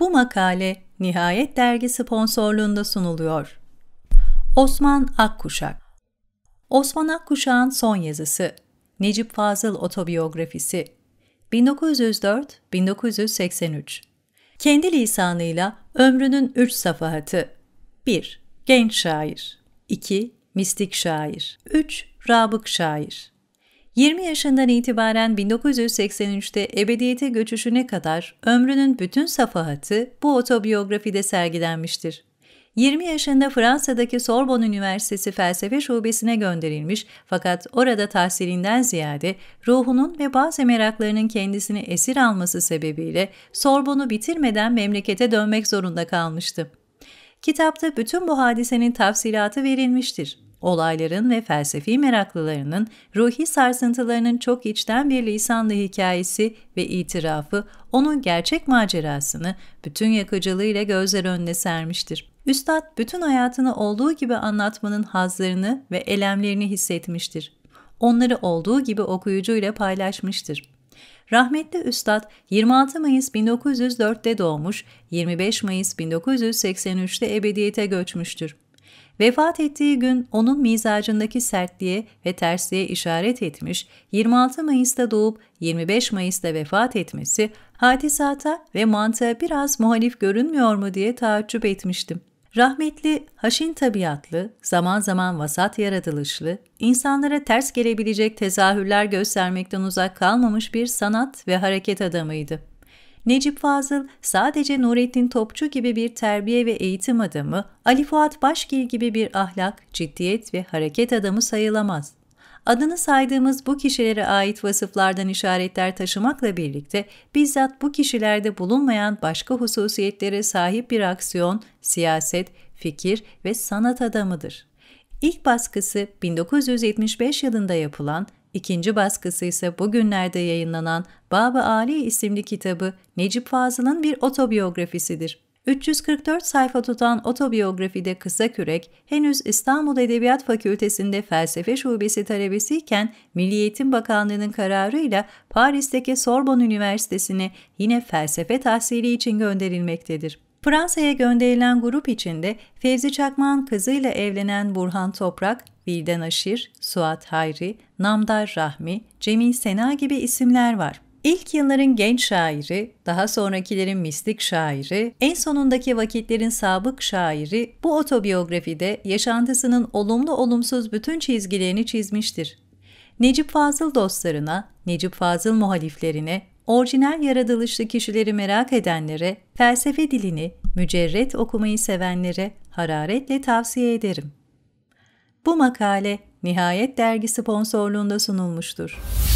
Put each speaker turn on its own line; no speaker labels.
Bu makale Nihayet Dergi sponsorluğunda sunuluyor. Osman Akkuşak Osman Akkuşak'ın son yazısı Necip Fazıl Otobiyografisi 1904-1983 Kendi lisanıyla ömrünün üç safahatı 1. Genç şair 2. Mistik şair 3. Rabık şair 20 yaşından itibaren 1983'te ebediyete göçüşüne kadar ömrünün bütün safahatı bu otobiyografide sergilenmiştir. 20 yaşında Fransa'daki Sorbonne Üniversitesi Felsefe Şubesi'ne gönderilmiş fakat orada tahsilinden ziyade ruhunun ve bazı meraklarının kendisini esir alması sebebiyle Sorbonne'u bitirmeden memlekete dönmek zorunda kalmıştı. Kitapta bütün bu hadisenin tafsilatı verilmiştir olayların ve felsefi meraklılarının ruhi sarsıntılarının çok içten bir lisanla hikayesi ve itirafı onun gerçek macerasını bütün yakıcılığıyla gözler önüne sermiştir. Üstad bütün hayatını olduğu gibi anlatmanın hazlarını ve elemlerini hissetmiştir. Onları olduğu gibi okuyucuyla paylaşmıştır. Rahmetli Üstad 26 Mayıs 1904'te doğmuş, 25 Mayıs 1983'te ebediyete göçmüştür. Vefat ettiği gün onun mizacındaki sertliğe ve tersliğe işaret etmiş, 26 Mayıs'ta doğup 25 Mayıs'ta vefat etmesi hadisata ve mantığa biraz muhalif görünmüyor mu diye taaccüp etmiştim. Rahmetli, haşin tabiatlı, zaman zaman vasat yaratılışlı, insanlara ters gelebilecek tezahürler göstermekten uzak kalmamış bir sanat ve hareket adamıydı. Necip Fazıl sadece Nurettin Topçu gibi bir terbiye ve eğitim adamı, Ali Fuat Başgil gibi bir ahlak, ciddiyet ve hareket adamı sayılamaz. Adını saydığımız bu kişilere ait vasıflardan işaretler taşımakla birlikte bizzat bu kişilerde bulunmayan başka hususiyetlere sahip bir aksiyon, siyaset, fikir ve sanat adamıdır. İlk baskısı 1975 yılında yapılan İkinci baskısı ise bugünlerde yayınlanan Baba Ali isimli kitabı Necip Fazıl'ın bir otobiyografisidir. 344 sayfa tutan otobiyografide Kısa Kürek, henüz İstanbul Edebiyat Fakültesi'nde felsefe şubesi talebesiyken Milli Eğitim Bakanlığı'nın kararıyla Paris'teki Sorbonne Üniversitesi'ne yine felsefe tahsili için gönderilmektedir. Fransa'ya gönderilen grup içinde Fevzi Çakmak'ın kızıyla evlenen Burhan Toprak, Bilden Aşir, Suat Hayri, Namdar Rahmi, Cemil Sena gibi isimler var. İlk yılların genç şairi, daha sonrakilerin mistik şairi, en sonundaki vakitlerin sabık şairi bu otobiyografide yaşantısının olumlu olumsuz bütün çizgilerini çizmiştir. Necip Fazıl dostlarına, Necip Fazıl muhaliflerine, orijinal yaratılışlı kişileri merak edenlere, felsefe dilini mücerret okumayı sevenlere hararetle tavsiye ederim. Bu makale Nihayet Dergi sponsorluğunda sunulmuştur.